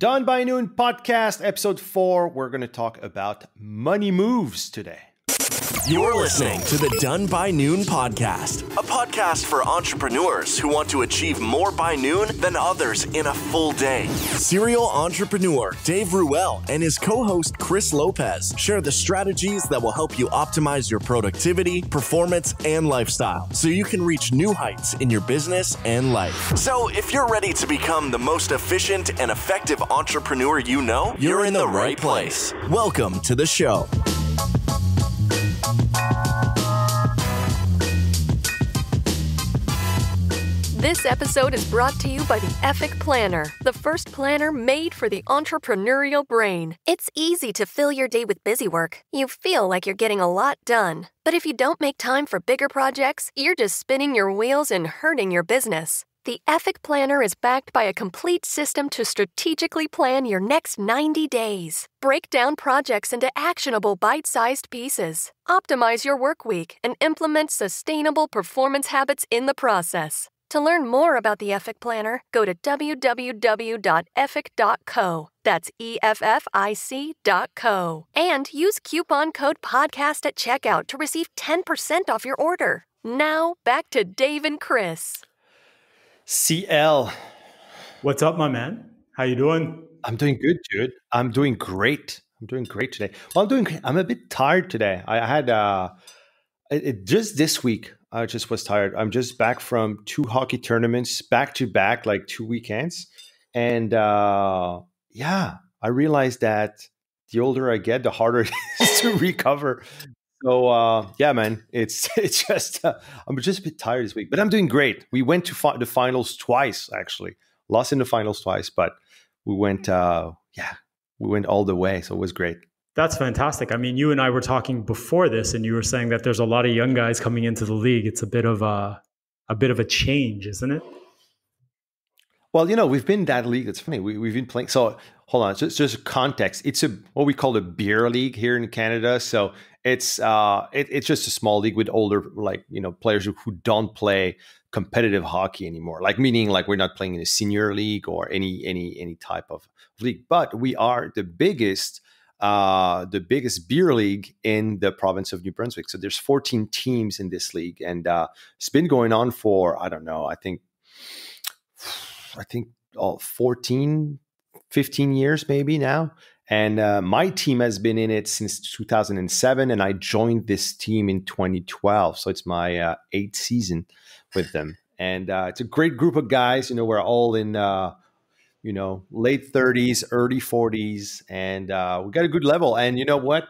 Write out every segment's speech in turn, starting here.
Done by Noon podcast, episode four. We're going to talk about money moves today. You're listening to the Done by Noon podcast, a podcast for entrepreneurs who want to achieve more by noon than others in a full day. Serial entrepreneur Dave Ruel and his co host Chris Lopez share the strategies that will help you optimize your productivity, performance, and lifestyle so you can reach new heights in your business and life. So, if you're ready to become the most efficient and effective entrepreneur you know, you're, you're in, in the, the right place. place. Welcome to the show. This episode is brought to you by the Epic Planner, the first planner made for the entrepreneurial brain. It's easy to fill your day with busy work. You feel like you're getting a lot done. But if you don't make time for bigger projects, you're just spinning your wheels and hurting your business. The Epic Planner is backed by a complete system to strategically plan your next 90 days. Break down projects into actionable bite sized pieces. Optimize your work week and implement sustainable performance habits in the process. To learn more about the EFIC Planner, go to www.efic.co. That's E F F I C dot co. And use coupon code podcast at checkout to receive 10% off your order. Now, back to Dave and Chris. CL. What's up, my man? How you doing? I'm doing good, dude. I'm doing great. I'm doing great today. Well, I'm doing. I'm a bit tired today. I had uh, it, it, just this week I just was tired. I'm just back from two hockey tournaments back to back, like two weekends. And uh, yeah, I realized that the older I get, the harder it is to recover. So uh, yeah, man, it's it's just uh, I'm just a bit tired this week, but I'm doing great. We went to fi- the finals twice, actually, lost in the finals twice, but we went, uh, yeah, we went all the way, so it was great. That's fantastic. I mean, you and I were talking before this, and you were saying that there's a lot of young guys coming into the league. It's a bit of a a bit of a change, isn't it? Well, you know, we've been that league. It's funny. We, have been playing. So hold on. So it's just context. It's a what we call a beer league here in Canada. So it's uh, it, it's just a small league with older like you know players who, who don't play competitive hockey anymore. Like meaning like we're not playing in a senior league or any any any type of league. But we are the biggest uh, the biggest beer league in the province of New Brunswick. So there's 14 teams in this league, and uh, it's been going on for I don't know. I think I think oh, 14, 15 years maybe now. And uh, my team has been in it since 2007, and I joined this team in 2012. So it's my uh, eighth season with them, and it's a great group of guys. You know, we're all in. Uh, you know, late 30s, early 40s, and uh, we got a good level. And you know what?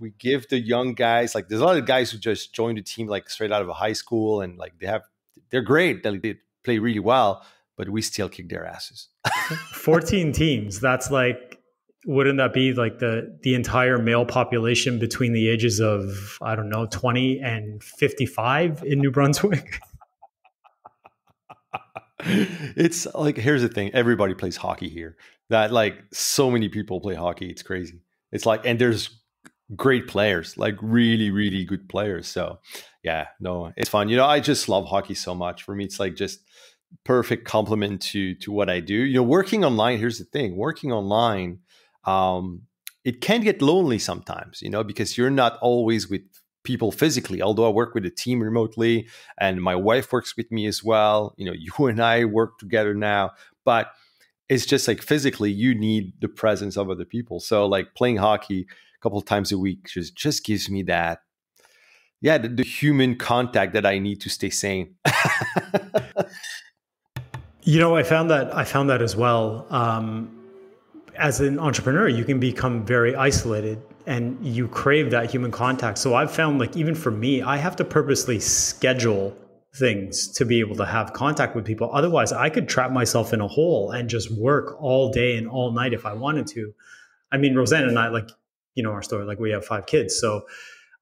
We give the young guys like there's a lot of guys who just joined the team like straight out of high school, and like they have they're great, they, they play really well, but we still kick their asses. 14 teams. That's like wouldn't that be like the the entire male population between the ages of I don't know 20 and 55 in New Brunswick? it's like here's the thing everybody plays hockey here that like so many people play hockey it's crazy it's like and there's great players like really really good players so yeah no it's fun you know i just love hockey so much for me it's like just perfect complement to to what i do you know working online here's the thing working online um it can get lonely sometimes you know because you're not always with people physically although i work with a team remotely and my wife works with me as well you know you and i work together now but it's just like physically you need the presence of other people so like playing hockey a couple times a week just just gives me that yeah the, the human contact that i need to stay sane you know i found that i found that as well um as an entrepreneur, you can become very isolated and you crave that human contact. So I've found like even for me, I have to purposely schedule things to be able to have contact with people. Otherwise, I could trap myself in a hole and just work all day and all night if I wanted to. I mean, Roseanne and I like, you know, our story, like we have five kids. So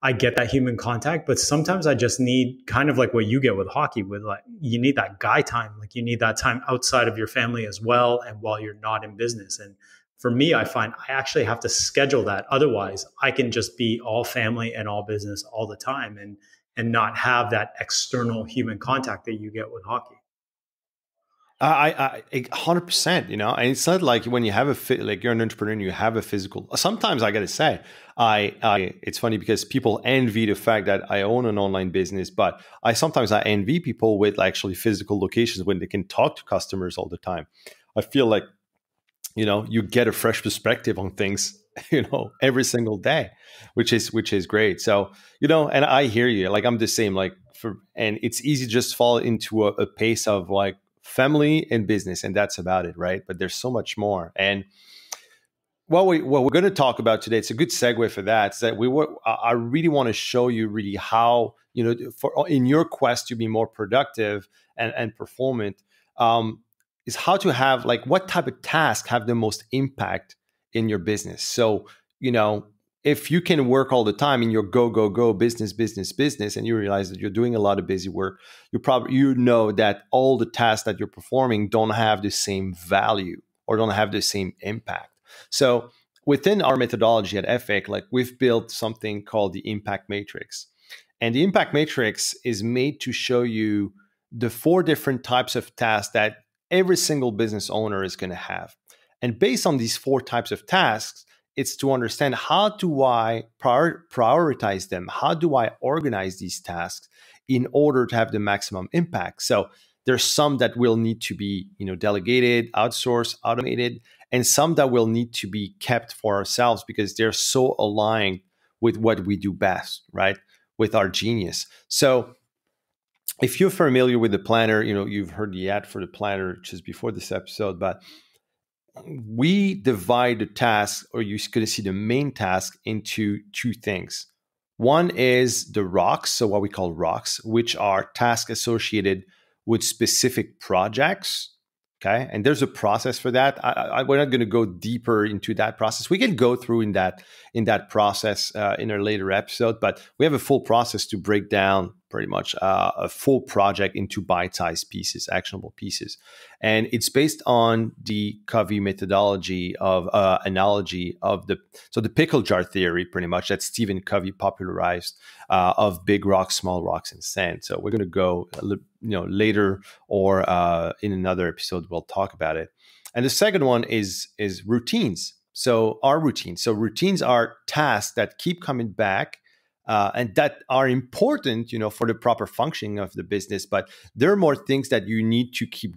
I get that human contact, but sometimes I just need kind of like what you get with hockey with like you need that guy time, like you need that time outside of your family as well and while you're not in business and for me, I find I actually have to schedule that. Otherwise, I can just be all family and all business all the time and and not have that external human contact that you get with hockey. I, I, hundred percent. You know, and it's not like when you have a like you're an entrepreneur and you have a physical. Sometimes I gotta say, I, I, it's funny because people envy the fact that I own an online business, but I sometimes I envy people with actually physical locations when they can talk to customers all the time. I feel like you know you get a fresh perspective on things you know every single day which is which is great so you know and i hear you like i'm the same like for and it's easy to just fall into a, a pace of like family and business and that's about it right but there's so much more and what we what we're going to talk about today it's a good segue for that is that we were, I really want to show you really how you know for in your quest to be more productive and and performant um, is how to have like what type of tasks have the most impact in your business. So, you know, if you can work all the time in your go go go business business business and you realize that you're doing a lot of busy work, you probably you know that all the tasks that you're performing don't have the same value or don't have the same impact. So, within our methodology at FAC, like we've built something called the impact matrix. And the impact matrix is made to show you the four different types of tasks that every single business owner is going to have. And based on these four types of tasks, it's to understand how do I prior prioritize them? How do I organize these tasks in order to have the maximum impact? So there's some that will need to be, you know, delegated, outsourced, automated, and some that will need to be kept for ourselves because they're so aligned with what we do best, right? With our genius. So if you're familiar with the planner, you know, you've heard the ad for the planner just before this episode, but we divide the task, or you could see the main task, into two things. One is the rocks, so what we call rocks, which are tasks associated with specific projects. Okay. And there's a process for that. I, I, we're not going to go deeper into that process. We can go through in that in that process uh, in our later episode, but we have a full process to break down pretty much uh, a full project into bite-sized pieces, actionable pieces, and it's based on the Covey methodology of uh, analogy of the so the pickle jar theory, pretty much that Stephen Covey popularized uh, of big rocks, small rocks, and sand. So we're going to go you know later or uh, in another episode we'll talk about it. And the second one is is routines. So our routines. So routines are tasks that keep coming back uh, and that are important, you know, for the proper functioning of the business. But there are more things that you need to keep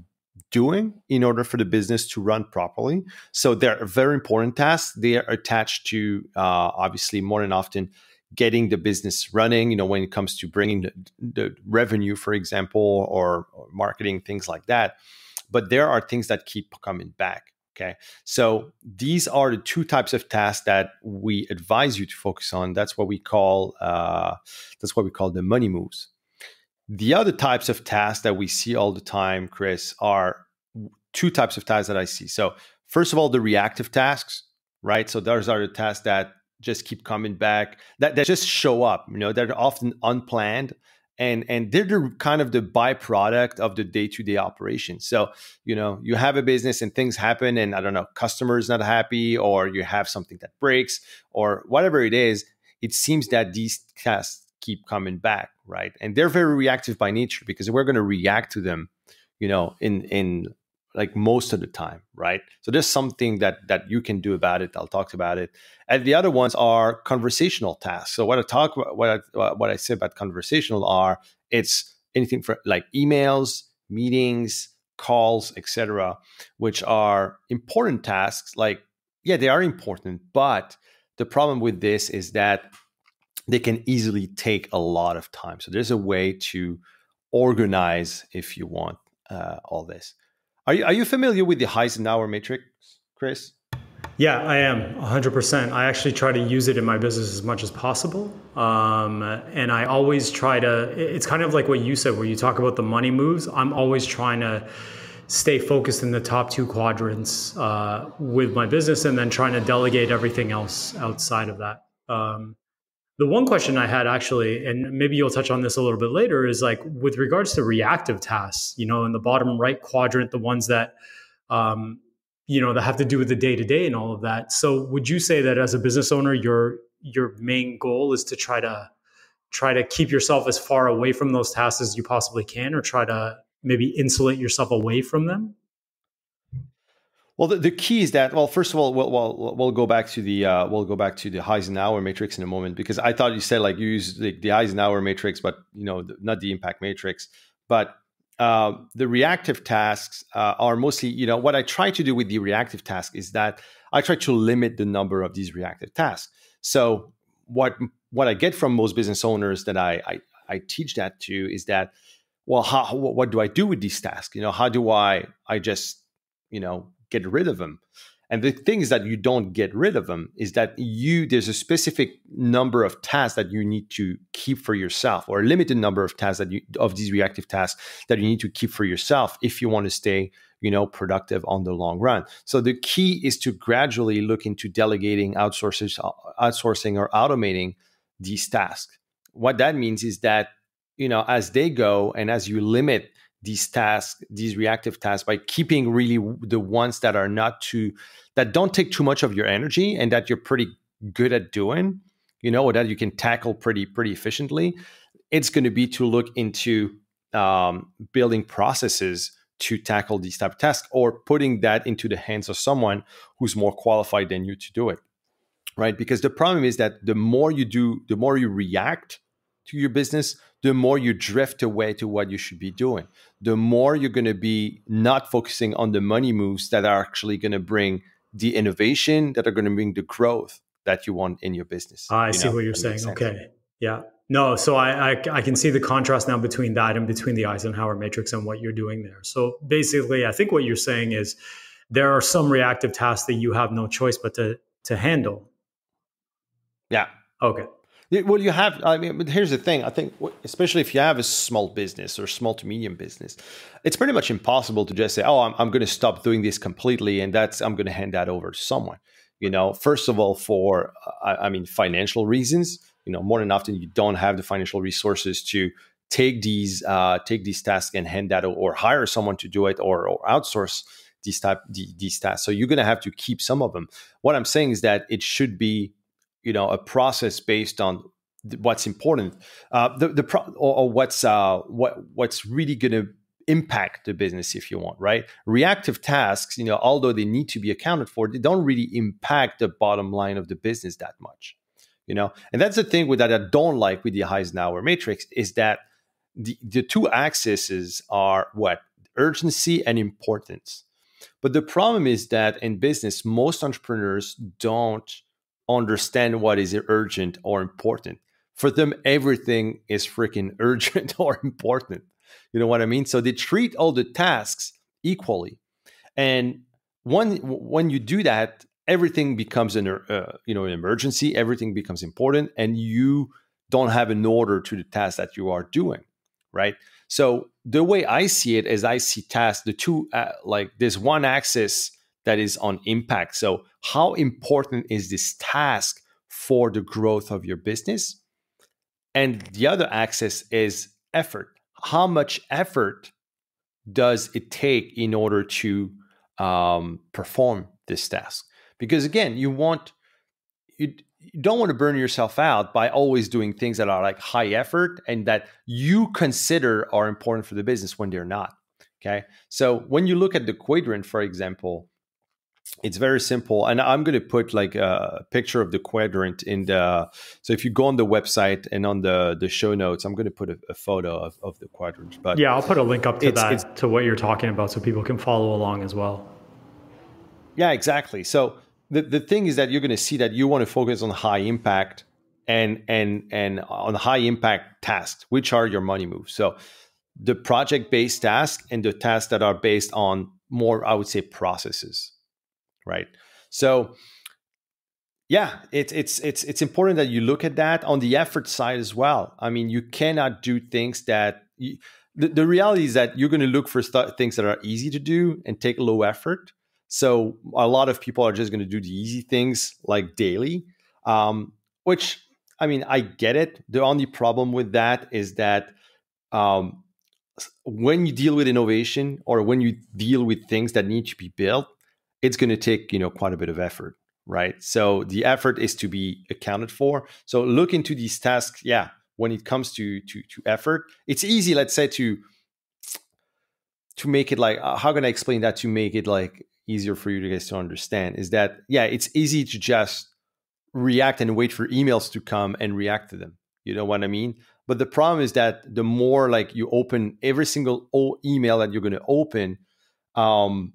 doing in order for the business to run properly. So they're very important tasks. They are attached to uh, obviously more than often getting the business running. You know, when it comes to bringing the, the revenue, for example, or, or marketing things like that. But there are things that keep coming back. Okay. So these are the two types of tasks that we advise you to focus on. That's what we call uh, that's what we call the money moves. The other types of tasks that we see all the time, Chris, are two types of tasks that I see. So first of all, the reactive tasks, right? So those are the tasks that just keep coming back, that, that just show up, you know, they're often unplanned and and they're the, kind of the byproduct of the day-to-day operation so you know you have a business and things happen and i don't know customers not happy or you have something that breaks or whatever it is it seems that these tasks keep coming back right and they're very reactive by nature because we're going to react to them you know in in like most of the time, right? So there's something that that you can do about it. I'll talk about it. And the other ones are conversational tasks. So what I talk about, what I uh, what I say about conversational are it's anything for like emails, meetings, calls, etc., which are important tasks. Like yeah, they are important, but the problem with this is that they can easily take a lot of time. So there's a way to organize if you want uh, all this. Are you, are you familiar with the Eisenhower matrix, Chris? Yeah, I am 100%. I actually try to use it in my business as much as possible. Um, and I always try to, it's kind of like what you said, where you talk about the money moves. I'm always trying to stay focused in the top two quadrants uh, with my business and then trying to delegate everything else outside of that. Um, the one question I had actually, and maybe you'll touch on this a little bit later, is like with regards to reactive tasks, you know, in the bottom right quadrant, the ones that, um, you know, that have to do with the day to day and all of that. So would you say that as a business owner, your your main goal is to try to try to keep yourself as far away from those tasks as you possibly can, or try to maybe insulate yourself away from them? Well, the, the, key is that well, first of all, we'll, we'll, we'll go back to the uh, we'll go back to the Eisenhower matrix in a moment because I thought you said like you use the, the Eisenhower matrix, but you know not the impact matrix, but uh, the reactive tasks uh, are mostly, you know, what I try to do with the reactive task is that I try to limit the number of these reactive tasks. So what what I get from most business owners that I I, I teach that to is that, well, how, what do I do with these tasks? You know, how do I I just you know get rid of them. And the thing is that you don't get rid of them is that you there's a specific number of tasks that you need to keep for yourself, or a limited number of tasks that you of these reactive tasks that you need to keep for yourself if you want to stay, you know, productive on the long run. So the key is to gradually look into delegating, outsourcing, uh, outsourcing, or automating these tasks. What that means is that you know as they go and as you limit these tasks these reactive tasks by keeping really the ones that are not too that don't take too much of your energy and that you're pretty good at doing you know that you can tackle pretty pretty efficiently it's going to be to look into um, building processes to tackle these type of tasks or putting that into the hands of someone who's more qualified than you to do it right because the problem is that the more you do the more you react to your business, the more you drift away to what you should be doing. The more you're going to be not focusing on the money moves that are actually going to bring the innovation, that are going to bring the growth that you want in your business. Ah, I you see know? what you're saying. Okay. Yeah. No, so I, I, I can see the contrast now between that and between the Eisenhower matrix and what you're doing there. So basically, I think what you're saying is there are some reactive tasks that you have no choice but to to handle. Yeah. Okay. Well, you have. I mean, but here's the thing. I think, especially if you have a small business or small to medium business, it's pretty much impossible to just say, "Oh, I'm, I'm going to stop doing this completely," and that's I'm going to hand that over to someone. You know, first of all, for I, I mean, financial reasons. You know, more than often, you don't have the financial resources to take these uh, take these tasks and hand that or hire someone to do it or, or outsource these type these tasks so you're going to have to keep some of them what i'm saying is that it should be you know a process based on th- what's important uh, the, the pro- or, or what's uh, what what's really going to impact the business if you want right reactive tasks you know although they need to be accounted for they don't really impact the bottom line of the business that much you know and that's the thing with that i don't like with the eisenhower matrix is that the, the two axes are what urgency and importance but the problem is that in business most entrepreneurs don't understand what is urgent or important. For them, everything is freaking urgent or important. You know what I mean? So they treat all the tasks equally. And when when you do that, everything becomes an uh, you know an emergency. Everything becomes important, and you don't have an order to the task that you are doing, right? So the way I see it is, I see tasks the two uh, like this one axis that is on impact. So, how important is this task for the growth of your business? And the other axis is effort. How much effort does it take in order to um, perform this task? Because again, you want you, you don't want to burn yourself out by always doing things that are like high effort and that you consider are important for the business when they're not. Okay. So when you look at the quadrant, for example, it's very simple and i'm going to put like a picture of the quadrant in the so if you go on the website and on the the show notes i'm going to put a, a photo of, of the quadrant but yeah i'll put a link up to it's, that it's, to what you're talking about so people can follow along as well yeah exactly so the, the thing is that you're going to see that you want to focus on high impact and and and on high impact tasks which are your money moves so the project based tasks and the tasks that are based on more i would say processes right? So yeah, it's it's it's it's important that you look at that on the effort side as well. I mean, you cannot do things that you, the, the reality is that you're going to look for st- things that are easy to do and take low effort. So a lot of people are just going to do the easy things like daily, um, which I mean, I get it. The only problem with that is that um, when you deal with innovation or when you deal with things that need to be built, it's going to take you know quite a bit of effort right so the effort is to be accounted for so look into these tasks yeah when it comes to to to effort it's easy let's say to to make it like uh, how can i explain that to make it like easier for you guys to understand is that yeah it's easy to just react and wait for emails to come and react to them you know what i mean but the problem is that the more like you open every single email that you're going to open um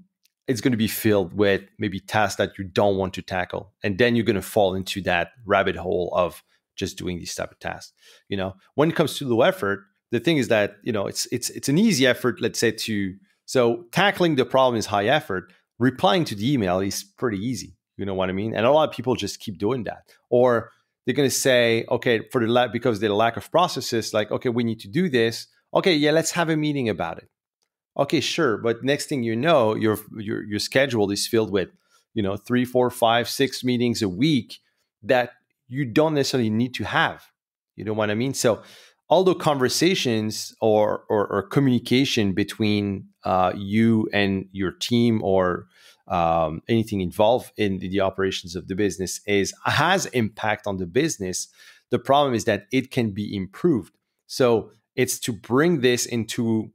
it's going to be filled with maybe tasks that you don't want to tackle and then you're going to fall into that rabbit hole of just doing these type of tasks you know when it comes to low effort the thing is that you know it's it's it's an easy effort let's say to so tackling the problem is high effort replying to the email is pretty easy you know what i mean and a lot of people just keep doing that or they're going to say okay for the lack because the lack of processes like okay we need to do this okay yeah let's have a meeting about it okay sure but next thing you know your your your schedule is filled with you know three four five six meetings a week that you don't necessarily need to have you know what i mean so although conversations or or, or communication between uh, you and your team or um, anything involved in the, the operations of the business is has impact on the business the problem is that it can be improved so it's to bring this into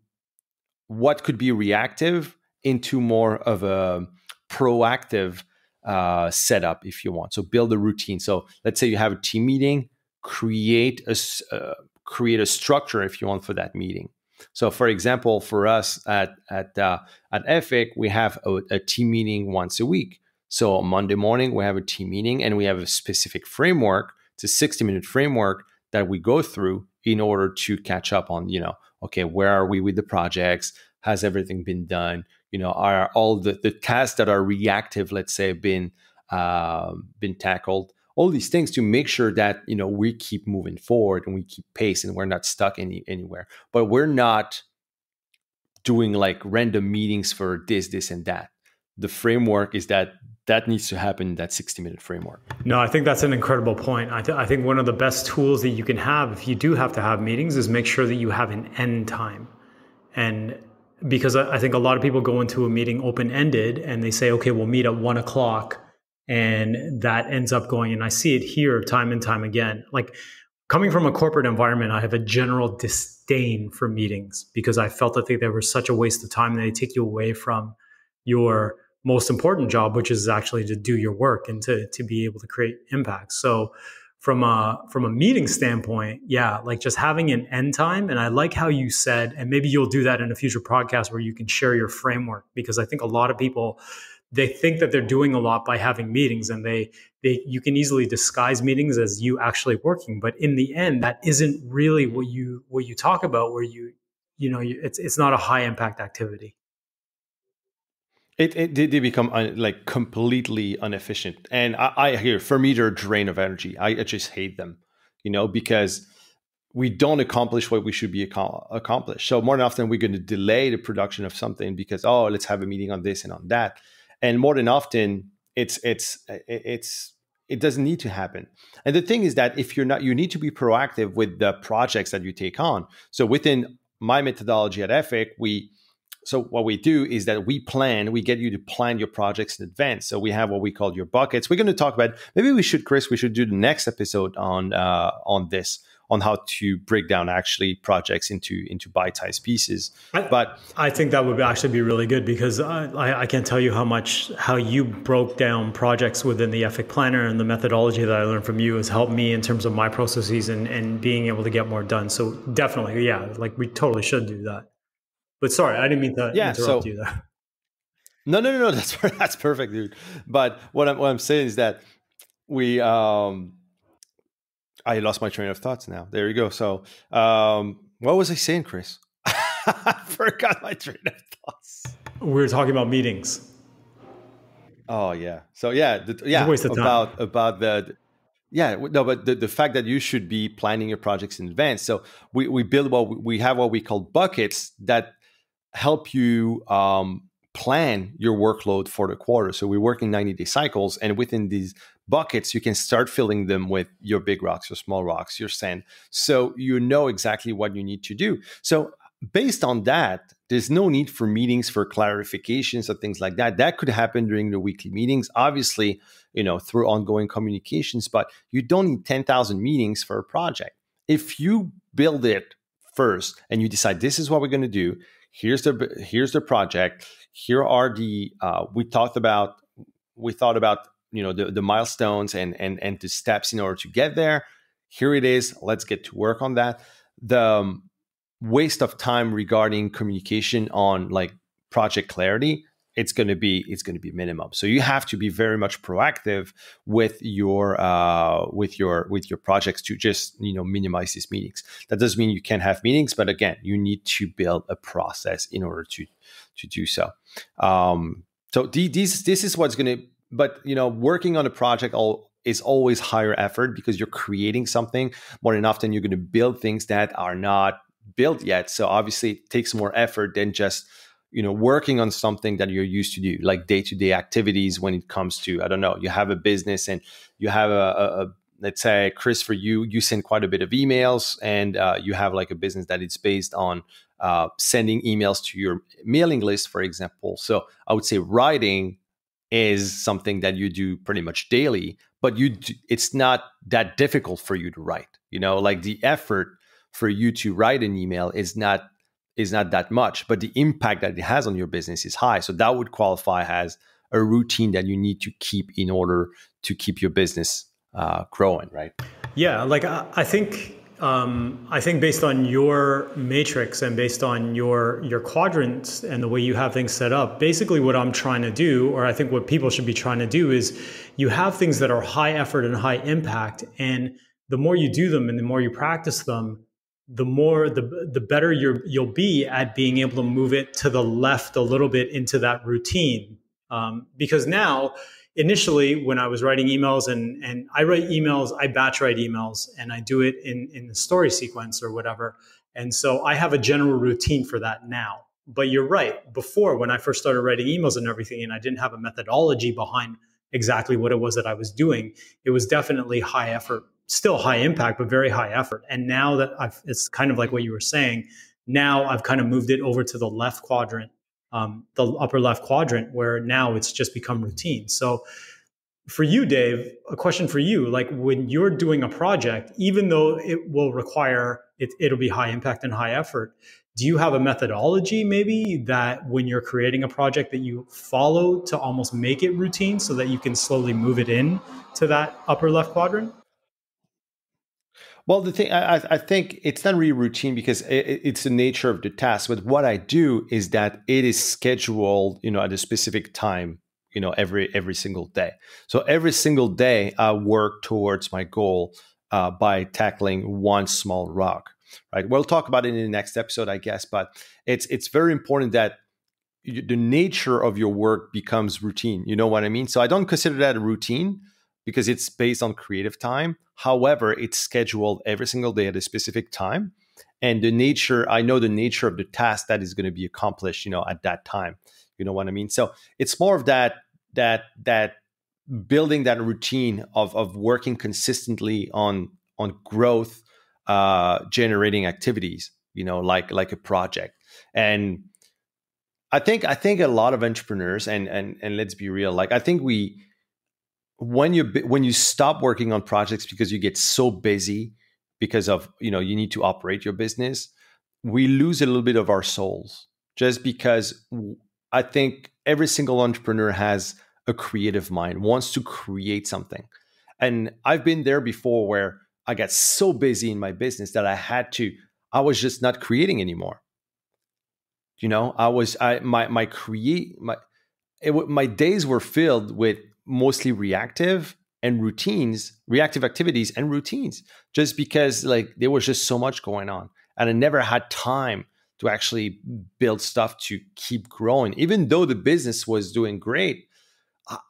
what could be reactive into more of a proactive uh, setup, if you want. So build a routine. So let's say you have a team meeting, create a uh, create a structure, if you want, for that meeting. So, for example, for us at at uh, at Epic, we have a, a, team meeting once a week. So Monday morning, we have a team meeting, and we have a specific framework. It's a sixty minute framework that we go through in order to catch up on you know okay where are we with the projects has everything been done you know are all the, the tasks that are reactive let's say been uh, been tackled all these things to make sure that you know we keep moving forward and we keep pace and we're not stuck any anywhere but we're not doing like random meetings for this this and that the framework is that that needs to happen in that 60 minute framework. No, I think that's an incredible point. I, th- I, think one of the best tools that you can have if you do have to have meetings is make sure that you have an end time. And because I, I think a lot of people go into a meeting open ended and they say, okay, we'll meet at one o'clock. And that ends up going, and I see it here time and time again. Like coming from a corporate environment, I have a general disdain for meetings because I felt that they, they were such a waste of time. They take you away from your most important job, which is actually to do your work and to to be able to create impact. So from a from a meeting standpoint, yeah, like just having an end time. And I like how you said, and maybe you'll do that in a future podcast where you can share your framework because I think a lot of people they think that they're doing a lot by having meetings and they they you can easily disguise meetings as you actually working but in the end that isn't really what you what you talk about where you you know it's it's not a high impact activity it, it they, they become un, like completely inefficient, and I, I hear for me they're a drain of energy. I, I just hate them, you know, because we don't accomplish what we should be ac- accomplished. So more than often we're going to delay the production of something because oh let's have a meeting on this and on that, and more than often it's it's it's it doesn't need to happen. And the thing is that if you're not, you need to be proactive with the projects that you take on. So within my methodology at Epic we so what we do is that we plan, we get you to plan your projects in advance. So we have what we call your buckets. We're going to talk about maybe we should, Chris, we should do the next episode on uh, on this on how to break down actually projects into into bite-sized pieces. I, but I think that would actually be really good because I, I can't tell you how much how you broke down projects within the Epic Planner and the methodology that I learned from you has helped me in terms of my processes and and being able to get more done. So definitely, yeah, like we totally should do that. But sorry, I didn't mean to yeah, interrupt so, you there. No, no, no, no. That's that's perfect, dude. But what I'm what I'm saying is that we um I lost my train of thoughts now. There you go. So um what was I saying, Chris? I forgot my train of thoughts. We were talking about meetings. Oh yeah. So yeah, the, yeah. About time. about the yeah no, but the, the fact that you should be planning your projects in advance. So we we build what we have what we call buckets that help you um, plan your workload for the quarter. So we work in 90 day cycles, and within these buckets, you can start filling them with your big rocks, your small rocks, your sand. So you know exactly what you need to do. So based on that, there's no need for meetings for clarifications or things like that. That could happen during the weekly meetings, obviously, you know, through ongoing communications, but you don't need 10,000 meetings for a project. If you build it first and you decide this is what we're going to do, here's the here's the project here are the uh, we talked about we thought about you know the, the milestones and and and the steps in order to get there here it is let's get to work on that the um, waste of time regarding communication on like project clarity it's going to be it's going to be minimum. So you have to be very much proactive with your uh, with your with your projects to just you know minimize these meetings. That doesn't mean you can't have meetings, but again, you need to build a process in order to to do so. Um, so the, these this is what's going to but you know working on a project all is always higher effort because you're creating something more than often you're going to build things that are not built yet so obviously it takes more effort than just you know working on something that you're used to do like day-to-day activities when it comes to i don't know you have a business and you have a, a, a let's say chris for you you send quite a bit of emails and uh, you have like a business that it's based on uh, sending emails to your mailing list for example so i would say writing is something that you do pretty much daily but you do, it's not that difficult for you to write you know like the effort for you to write an email is not is not that much, but the impact that it has on your business is high. So that would qualify as a routine that you need to keep in order to keep your business uh, growing, right? Yeah, like I, I think um, I think based on your matrix and based on your your quadrants and the way you have things set up, basically what I'm trying to do, or I think what people should be trying to do, is you have things that are high effort and high impact, and the more you do them and the more you practice them, the more the the better you you'll be at being able to move it to the left a little bit into that routine um, because now initially when i was writing emails and and i write emails i batch write emails and i do it in in the story sequence or whatever and so i have a general routine for that now but you're right before when i first started writing emails and everything and i didn't have a methodology behind exactly what it was that i was doing it was definitely high effort still high impact, but very high effort. And now that I've, it's kind of like what you were saying, now I've kind of moved it over to the left quadrant, um, the upper left quadrant, where now it's just become routine. So for you, Dave, a question for you like when you're doing a project, even though it will require it, it'll be high impact and high effort, do you have a methodology maybe that when you're creating a project that you follow to almost make it routine so that you can slowly move it in to that upper left quadrant? Well, the thing I, I think it's not really routine because it, it's the nature of the task. But what I do is that it is scheduled, you know, at a specific time, you know, every every single day. So every single day, I work towards my goal uh, by tackling one small rock. Right. We'll talk about it in the next episode, I guess. But it's it's very important that the nature of your work becomes routine. You know what I mean? So I don't consider that a routine because it's based on creative time. However, it's scheduled every single day at a specific time. And the nature, I know the nature of the task that is going to be accomplished, you know, at that time. You know what I mean? So it's more of that, that, that building that routine of, of working consistently on, on growth, uh, generating activities, you know, like, like a project. And I think, I think a lot of entrepreneurs and, and, and let's be real, like, I think we, when you when you stop working on projects because you get so busy because of you know you need to operate your business we lose a little bit of our souls just because i think every single entrepreneur has a creative mind wants to create something and i've been there before where i got so busy in my business that i had to i was just not creating anymore you know i was i my my create my it, my days were filled with mostly reactive and routines, reactive activities and routines, just because like there was just so much going on. And I never had time to actually build stuff to keep growing. Even though the business was doing great,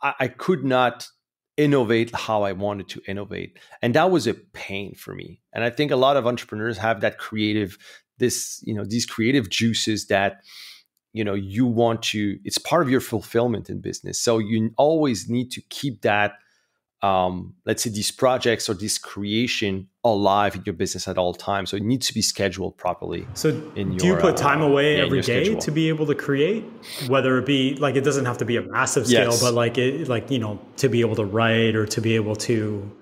I, I could not innovate how I wanted to innovate. And that was a pain for me. And I think a lot of entrepreneurs have that creative, this, you know, these creative juices that you know you want to it's part of your fulfillment in business so you always need to keep that um, let's say these projects or this creation alive in your business at all times so it needs to be scheduled properly so do your, you put time uh, away yeah, every day schedule. to be able to create whether it be like it doesn't have to be a massive scale yes. but like it like you know to be able to write or to be able to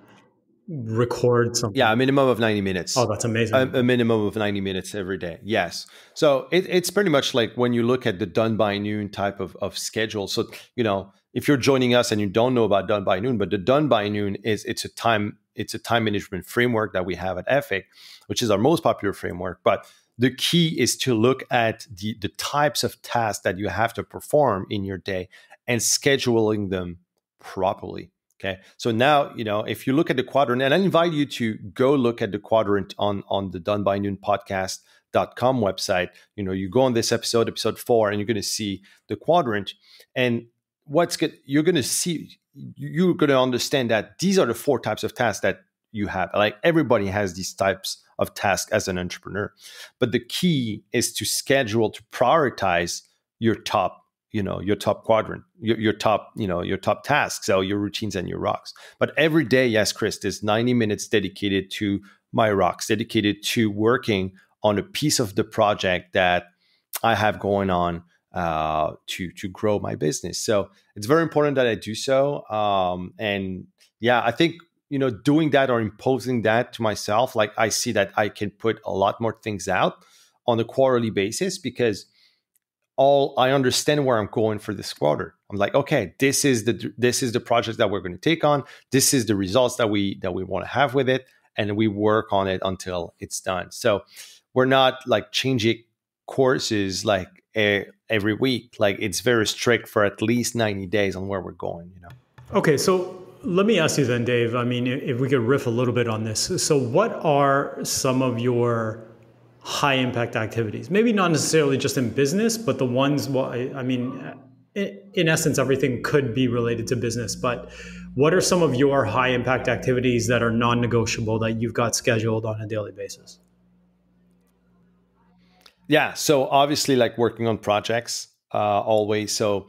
record something? Yeah, a minimum of 90 minutes. Oh, that's amazing. A, a minimum of 90 minutes every day. Yes. So it, it's pretty much like when you look at the done by noon type of, of schedule. So, you know, if you're joining us and you don't know about done by noon, but the done by noon is it's a time it's a time management framework that we have at Epic, which is our most popular framework. But the key is to look at the, the types of tasks that you have to perform in your day and scheduling them properly Okay. So now, you know, if you look at the quadrant, and I invite you to go look at the quadrant on on the done by noon podcast.com website. You know, you go on this episode, episode four, and you're gonna see the quadrant. And what's good, you're gonna see you're gonna understand that these are the four types of tasks that you have. Like everybody has these types of tasks as an entrepreneur. But the key is to schedule to prioritize your top you know your top quadrant your, your top you know your top tasks or your routines and your rocks but every day yes chris is 90 minutes dedicated to my rocks dedicated to working on a piece of the project that i have going on uh, to to grow my business so it's very important that i do so um, and yeah i think you know doing that or imposing that to myself like i see that i can put a lot more things out on a quarterly basis because all I understand where I'm going for this quarter. I'm like, okay, this is the this is the project that we're going to take on. This is the results that we that we want to have with it, and we work on it until it's done. So we're not like changing courses like a, every week. Like it's very strict for at least 90 days on where we're going. You know. Okay, so let me ask you then, Dave. I mean, if we could riff a little bit on this. So, what are some of your high impact activities. Maybe not necessarily just in business, but the ones, well, I, I mean, in essence, everything could be related to business, but what are some of your high impact activities that are non negotiable that you've got scheduled on a daily basis? Yeah. So obviously, like working on projects uh, always. So,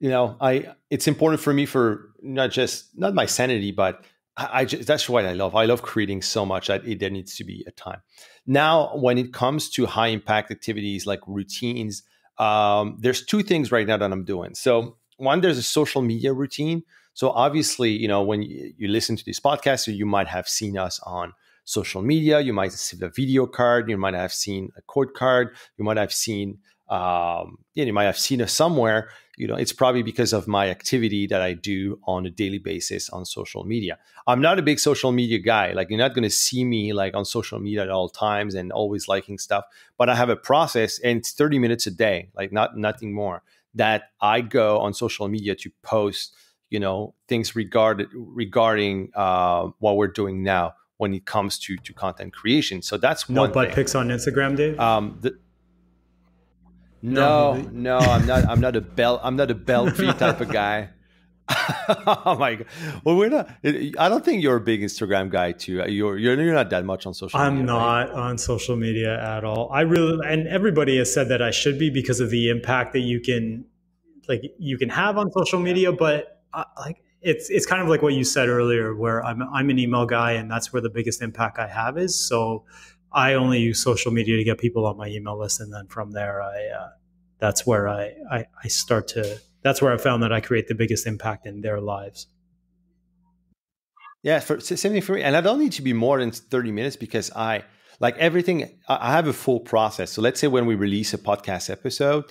you know, I it's important for me for not just not my sanity, but I just, that's what I love. I love creating so much that it, there needs to be a time. Now, when it comes to high impact activities like routines, um, there's two things right now that I'm doing. So one, there's a social media routine. So obviously, you know, when you, you listen to this podcast, you might have seen us on social media. You might have seen a video card. You might have seen a quote card. You might have seen um, and you might have seen it somewhere. You know, it's probably because of my activity that I do on a daily basis on social media. I'm not a big social media guy. Like you're not going to see me like on social media at all times and always liking stuff. But I have a process, and it's 30 minutes a day, like not nothing more. That I go on social media to post, you know, things regard regarding uh, what we're doing now when it comes to to content creation. So that's no one butt thing. pics on Instagram, Dave. Um, the, no, no, I'm not. I'm not a belt. I'm not a belt fee type of guy. oh my god! Well, we're not. I don't think you're a big Instagram guy too. Uh, you're you're, you're not that much on social. I'm media, not right? on social media at all. I really and everybody has said that I should be because of the impact that you can, like you can have on social media. But I, uh, like it's it's kind of like what you said earlier, where I'm I'm an email guy, and that's where the biggest impact I have is. So I only use social media to get people on my email list, and then from there, I uh, that's where I, I I start to that's where I found that I create the biggest impact in their lives. Yeah, for, same thing for me, and I don't need to be more than thirty minutes because I like everything. I have a full process. So let's say when we release a podcast episode,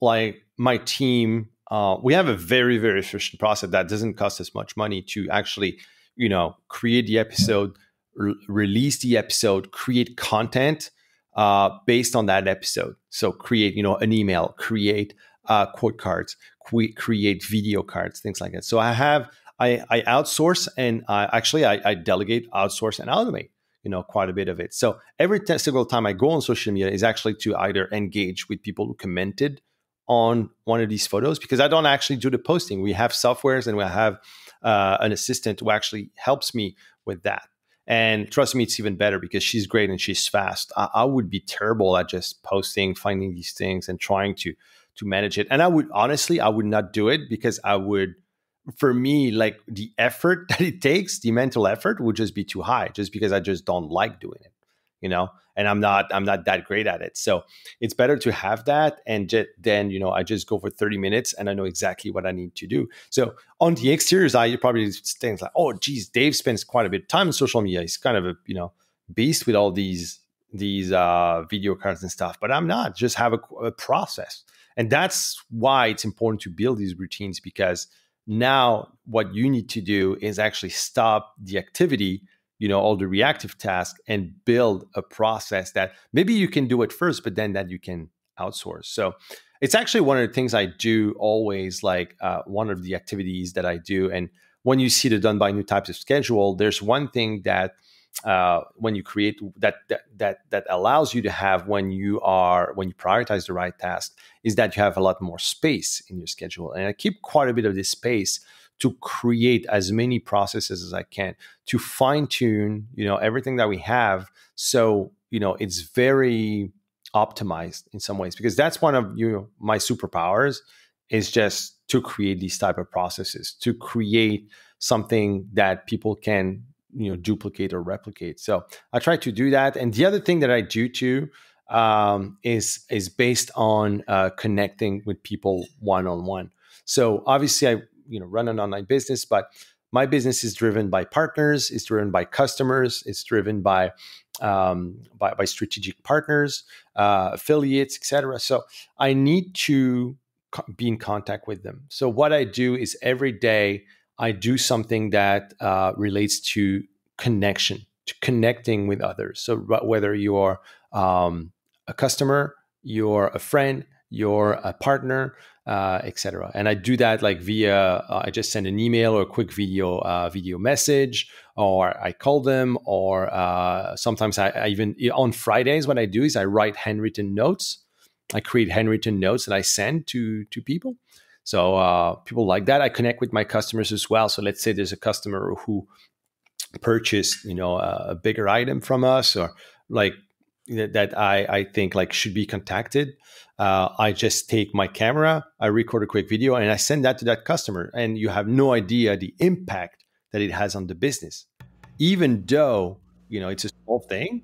like my team, uh, we have a very very efficient process that doesn't cost us much money to actually, you know, create the episode. Yeah re- release the episode, create content uh, based on that episode. So create, you know, an email, create uh, quote cards, qu- create video cards, things like that. So I have I, I outsource and I, actually I, I, delegate, outsource, and automate. You know, quite a bit of it. So every t- single time I go on social media is actually to either engage with people who commented on one of these photos because I don't actually do the posting. We have softwares and we have uh, an assistant who actually helps me with that. And trust me, it's even better because she's great and she's fast. I, I would be terrible at just posting, finding these things, and trying to to manage it. And I would honestly, I would not do it because I would, for me, like the effort that it takes, the mental effort would just be too high, just because I just don't like doing it you know and i'm not i'm not that great at it so it's better to have that and j- then you know i just go for 30 minutes and i know exactly what i need to do so on the exterior side you probably think like oh geez dave spends quite a bit of time on social media he's kind of a you know beast with all these these uh, video cards and stuff but i'm not just have a, a process and that's why it's important to build these routines because now what you need to do is actually stop the activity you know all the reactive tasks and build a process that maybe you can do it first but then that you can outsource so it's actually one of the things i do always like uh, one of the activities that i do and when you see the done by new types of schedule there's one thing that uh, when you create that, that that that allows you to have when you are when you prioritize the right task is that you have a lot more space in your schedule and i keep quite a bit of this space to create as many processes as I can to fine tune, you know, everything that we have. So, you know, it's very optimized in some ways because that's one of you know, my superpowers is just to create these type of processes, to create something that people can, you know, duplicate or replicate. So I try to do that. And the other thing that I do too, um, is is based on uh, connecting with people one on one. So obviously, I you know run an online business, but my business is driven by partners, it's driven by customers, it's driven by um, by, by, strategic partners, uh, affiliates, etc. So I need to be in contact with them. So what I do is every day I do something that uh, relates to connection, to connecting with others. So whether you are um, a customer, you're a friend, your uh, partner, uh, etc. And I do that like via uh, I just send an email or a quick video uh, video message, or I call them, or uh, sometimes I, I, even on Fridays what I do is I write handwritten notes. I create handwritten notes that I send to to people. So uh, people like that. I connect with my customers as well. So let's say there's a customer who purchased you know a, a bigger item from us or like that I, I think like should be contacted uh, i just take my camera i record a quick video and i send that to that customer and you have no idea the impact that it has on the business even though you know it's a small thing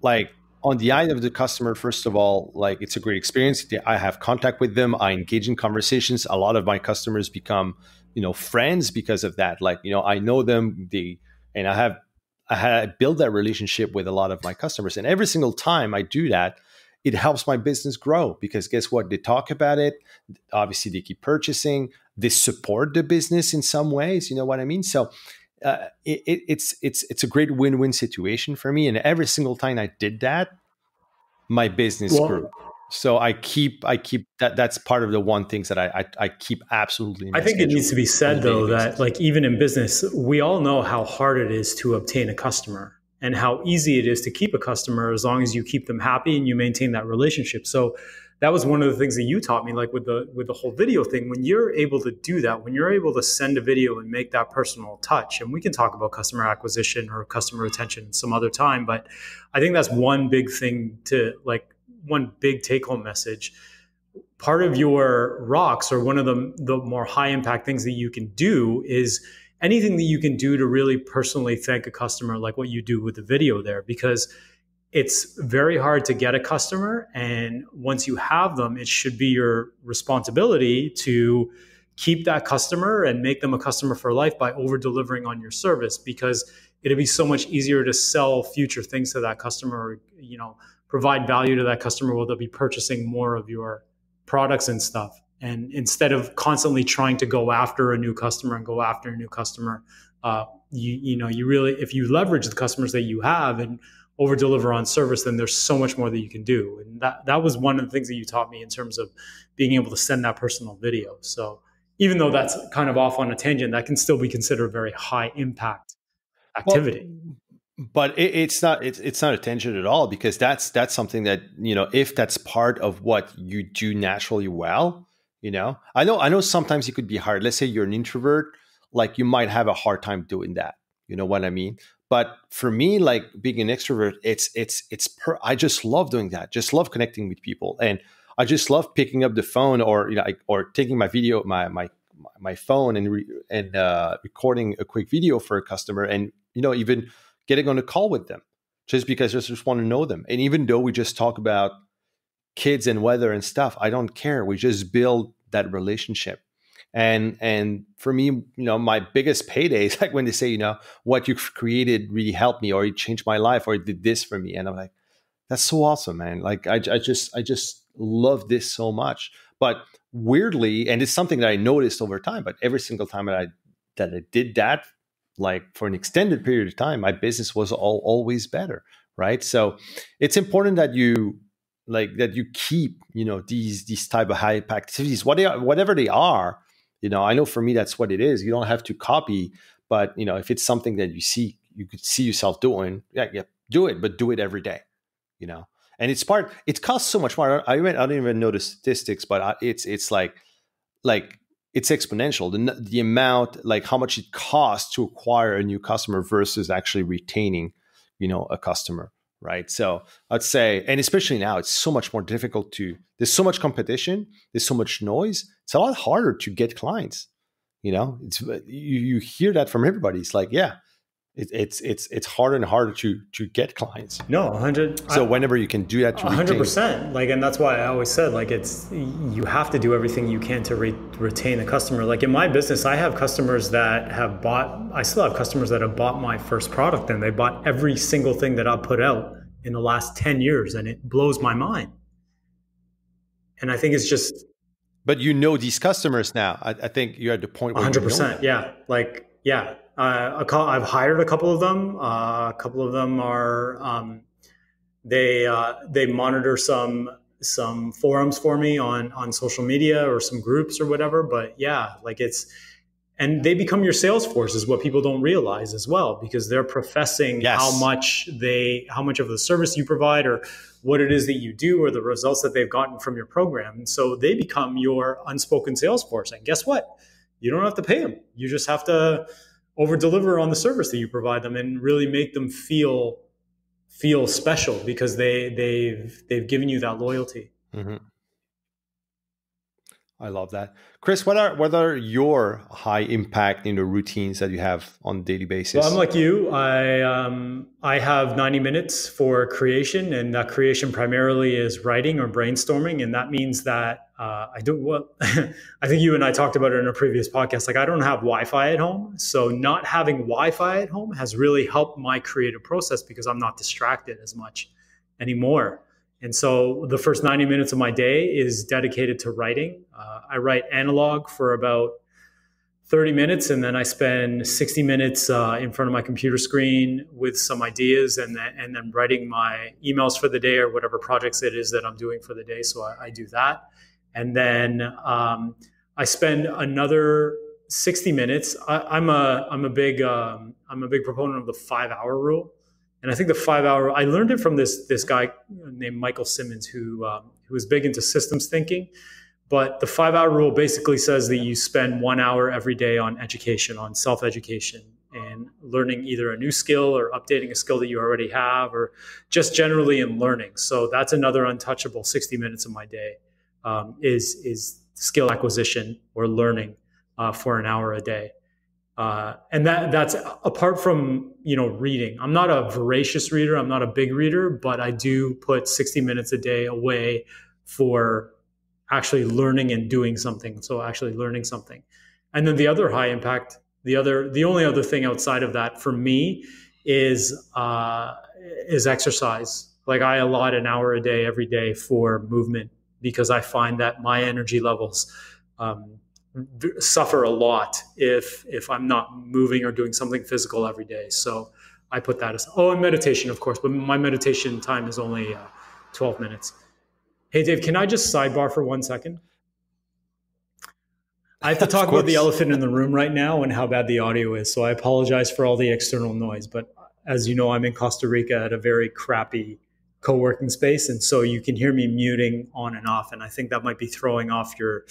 like on the eye of the customer first of all like it's a great experience i have contact with them i engage in conversations a lot of my customers become you know friends because of that like you know i know them they and i have I had that relationship with a lot of my customers. And every single time I do that, it helps my business grow because guess what? They talk about it. Obviously, they keep purchasing. They support the business in some ways. You know what I mean? So uh, it, it's it's it's a great win-win situation for me. And every single time I did that, my business well, grew so I keep I keep that that's part of the one things that I I, I keep absolutely. I think it needs to be said though that like even in business, we all know how hard it is to obtain a customer and how easy it is to keep a customer as long as you keep them happy and you maintain that relationship. So that was one of the things that you taught me like with the with the whole video thing when you're able to do that when you're able to send a video and make that personal touch and we can talk about customer acquisition or customer retention some other time but i think that's one big thing to like one big take home message part of your rocks or one of the, the more high impact things that you can do is anything that you can do to really personally thank a customer like what you do with the video there because it's very hard to get a customer and once you have them it should be your responsibility to keep that customer and make them a customer for life by over delivering on your service because it'd be so much easier to sell future things to that customer you know provide value to that customer will they be purchasing more of your products and stuff. And instead of constantly trying to go after a new customer and go after a new customer, uh, you you know you really if you leverage the customers that you have and over deliver on service, then there's so much more that you can do. And that that was one of the things that you taught me in terms of being able to send that personal video. So even though that's kind of off on a tangent, that can still be considered a very high impact activity. Well, but it, it's not it's, it's not attention at all because that's that's something that you know if that's part of what you do naturally well you know i know i know sometimes it could be hard let's say you're an introvert like you might have a hard time doing that you know what i mean but for me like being an extrovert it's it's it's per, i just love doing that just love connecting with people and i just love picking up the phone or you know I, or taking my video my my my phone and re, and uh, recording a quick video for a customer and you know even getting on a call with them just because I just want to know them. And even though we just talk about kids and weather and stuff, I don't care. We just build that relationship. And and for me, you know, my biggest payday is like when they say, you know, what you've created really helped me, or it changed my life, or it did this for me. And I'm like, that's so awesome, man. Like I, I just I just love this so much. But weirdly, and it's something that I noticed over time, but every single time that I that I did that like for an extended period of time my business was all always better right so it's important that you like that you keep you know these these type of high impact activities what they are, whatever they are you know i know for me that's what it is you don't have to copy but you know if it's something that you see you could see yourself doing yeah, yeah do it but do it every day you know and it's part it costs so much more i, I, I don't even know the statistics but I, it's it's like like it's exponential. The, the amount, like how much it costs to acquire a new customer versus actually retaining, you know, a customer, right? So I'd say, and especially now, it's so much more difficult to. There's so much competition. There's so much noise. It's a lot harder to get clients. You know, it's you, you hear that from everybody. It's like, yeah, it, it's it's it's harder and harder to to get clients. No, hundred. So I, whenever you can do that, hundred percent. Like, and that's why I always said like it's you have to do everything you can to re- retain the customer. Like in my business, I have customers that have bought. I still have customers that have bought my first product, and they bought every single thing that I put out in the last ten years, and it blows my mind. And I think it's just but you know these customers now. I, I, think you're at the point. One hundred percent. Yeah. Like yeah uh, I've hired a couple of them. Uh, a couple of them are um, they uh, they monitor some some forums for me on on social media or some groups or whatever. But yeah, like it's and they become your sales force is what people don't realize as well because they're professing yes. how much they how much of the service you provide or what it is that you do or the results that they've gotten from your program and so they become your unspoken sales force and guess what you don't have to pay them you just have to over deliver on the service that you provide them and really make them feel feel special because they they've they've given you that loyalty. Mm-hmm. I love that, Chris. What are what are your high impact you know routines that you have on a daily basis? Well, I'm like you. I um, I have 90 minutes for creation, and that creation primarily is writing or brainstorming, and that means that uh, I don't. Well, I think you and I talked about it in a previous podcast. Like I don't have Wi-Fi at home, so not having Wi-Fi at home has really helped my creative process because I'm not distracted as much anymore. And so the first 90 minutes of my day is dedicated to writing. Uh, I write analog for about 30 minutes, and then I spend 60 minutes uh, in front of my computer screen with some ideas and, th- and then writing my emails for the day or whatever projects it is that I'm doing for the day. So I, I do that. And then um, I spend another 60 minutes. I, am a, I'm a big, um, I'm a big proponent of the five hour rule and I think the five hour I learned it from this this guy named Michael Simmons who um, who is big into systems thinking. But the five hour rule basically says that you spend one hour every day on education, on self education, and learning either a new skill or updating a skill that you already have, or just generally in learning. So that's another untouchable 60 minutes of my day um, is is skill acquisition or learning uh, for an hour a day. Uh, and that that's apart from you know reading. I'm not a voracious reader. I'm not a big reader, but I do put 60 minutes a day away for actually learning and doing something. So actually learning something. And then the other high impact, the other the only other thing outside of that for me is uh, is exercise. Like I allot an hour a day every day for movement because I find that my energy levels um, suffer a lot if if I'm not moving or doing something physical every day. So I put that as oh, and meditation, of course, but my meditation time is only uh, 12 minutes. Hey, Dave, can I just sidebar for one second? I have to talk about the elephant in the room right now and how bad the audio is. So I apologize for all the external noise. But uh, as you know, I'm in Costa Rica at a very crappy co working space. And so you can hear me muting on and off. And I think that might be throwing off your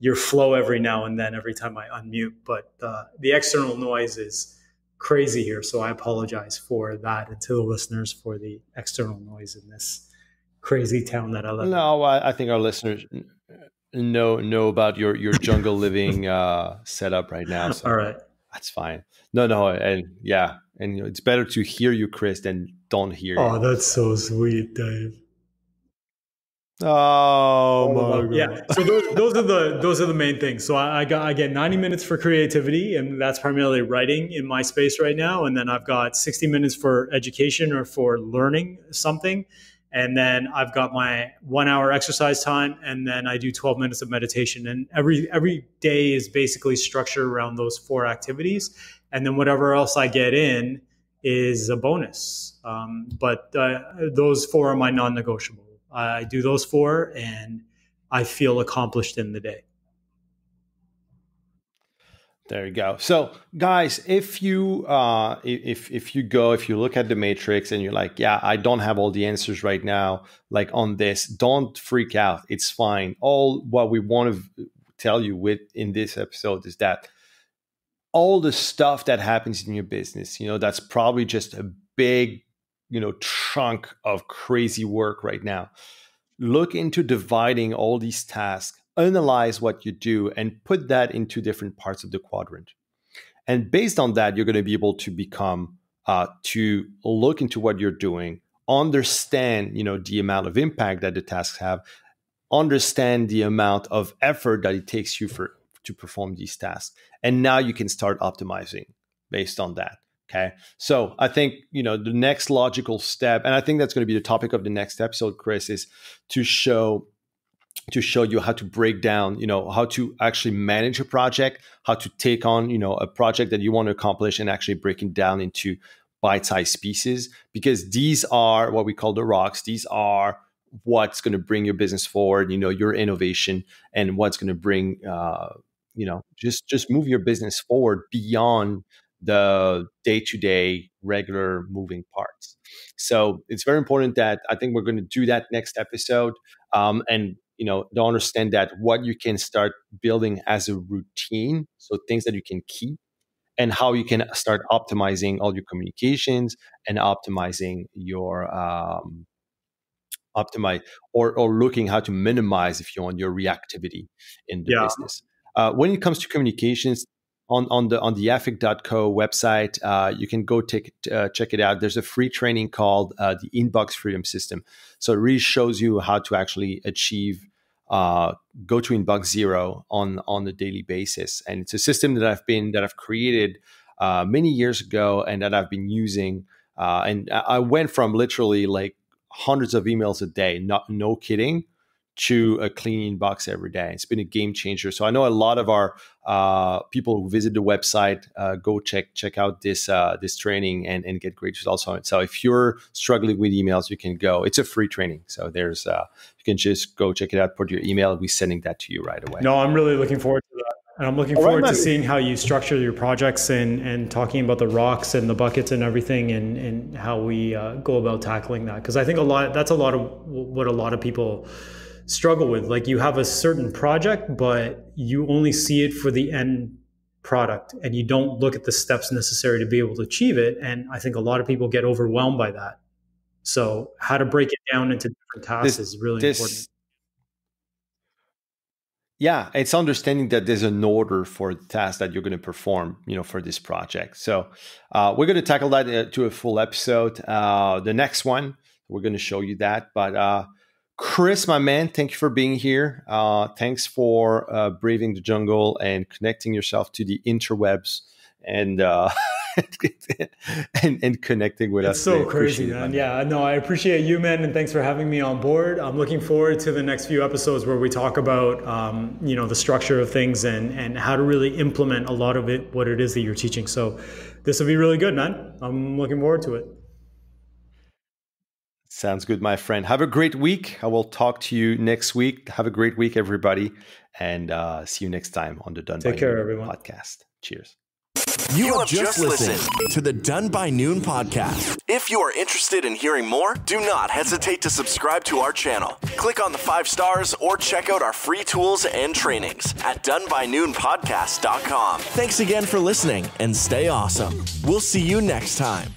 your flow every now and then, every time I unmute. But uh, the external noise is crazy here. So I apologize for that and to the listeners for the external noise in this crazy town that I live no, in. I, I think our listeners know know about your your jungle living uh, setup right now. So All right, that's fine. No, no, and yeah, and it's better to hear you, Chris, than don't hear. Oh, you. that's so sweet, Dave. Oh my god! Yeah, so those, those are the those are the main things. So I, I, got I get 90 minutes for creativity, and that's primarily writing in my space right now. And then I've got 60 minutes for education or for learning something, and then I've got my one hour exercise time, and then I do 12 minutes of meditation. And every every day is basically structured around those four activities, and then whatever else I get in is a bonus. Um, but uh, those four are my non-negotiable. I do those four and I feel accomplished in the day. There you go. So, guys, if you uh, if if you go, if you look at the matrix and you're like, yeah, I don't have all the answers right now, like on this, don't freak out. It's fine. All what we want to tell you with in this episode is that all the stuff that happens in your business, you know, that's probably just a big you know chunk of crazy work right now look into dividing all these tasks analyze what you do and put that into different parts of the quadrant and based on that you're going to be able to become uh, to look into what you're doing understand you know the amount of impact that the tasks have understand the amount of effort that it takes you for to perform these tasks and now you can start optimizing based on that Okay. So I think, you know, the next logical step, and I think that's going to be the topic of the next episode, Chris, is to show to show you how to break down, you know, how to actually manage a project, how to take on, you know, a project that you want to accomplish and actually breaking down into bite-sized pieces because these are what we call the rocks. These are what's going to bring your business forward, you know, your innovation and what's going to bring uh, you know, just just move your business forward beyond the day to day regular moving parts. So it's very important that I think we're going to do that next episode. Um, and you know, to understand that what you can start building as a routine, so things that you can keep, and how you can start optimizing all your communications and optimizing your um, optimize or or looking how to minimize if you want your reactivity in the yeah. business. Uh, when it comes to communications, on, on the on the affic.co website uh, you can go take uh, check it out there's a free training called uh, the inbox freedom system so it really shows you how to actually achieve uh, go to inbox zero on on a daily basis and it's a system that i've been that i've created uh, many years ago and that i've been using uh, and i went from literally like hundreds of emails a day not no kidding chew a clean box every day. It's been a game changer. So I know a lot of our uh, people who visit the website uh, go check check out this uh, this training and and get great results on it. So if you're struggling with emails, you can go. It's a free training. So there's uh, you can just go check it out. Put your email. We're sending that to you right away. No, I'm really looking forward to that. And I'm looking All forward right, to seeing how you structure your projects and, and talking about the rocks and the buckets and everything and, and how we uh, go about tackling that. Because I think a lot that's a lot of what a lot of people struggle with. Like you have a certain project, but you only see it for the end product and you don't look at the steps necessary to be able to achieve it. And I think a lot of people get overwhelmed by that. So how to break it down into different tasks this, is really this, important. Yeah, it's understanding that there's an order for the task that you're going to perform, you know, for this project. So uh, we're going to tackle that uh, to a full episode. Uh, the next one, we're going to show you that. But uh, Chris, my man, thank you for being here. Uh, thanks for uh, braving the jungle and connecting yourself to the interwebs and uh, and, and connecting with That's us. So today. crazy, man. Yeah, no, I appreciate you, man, and thanks for having me on board. I'm looking forward to the next few episodes where we talk about um, you know the structure of things and and how to really implement a lot of it, what it is that you're teaching. So this will be really good, man. I'm looking forward to it. Sounds good, my friend. Have a great week. I will talk to you next week. Have a great week, everybody. And uh, see you next time on the Done Take by care, Noon everyone. podcast. Cheers. You, you have just listened, listened to the Done by Noon podcast. If you are interested in hearing more, do not hesitate to subscribe to our channel. Click on the five stars or check out our free tools and trainings at donebynoonpodcast.com. Thanks again for listening and stay awesome. We'll see you next time.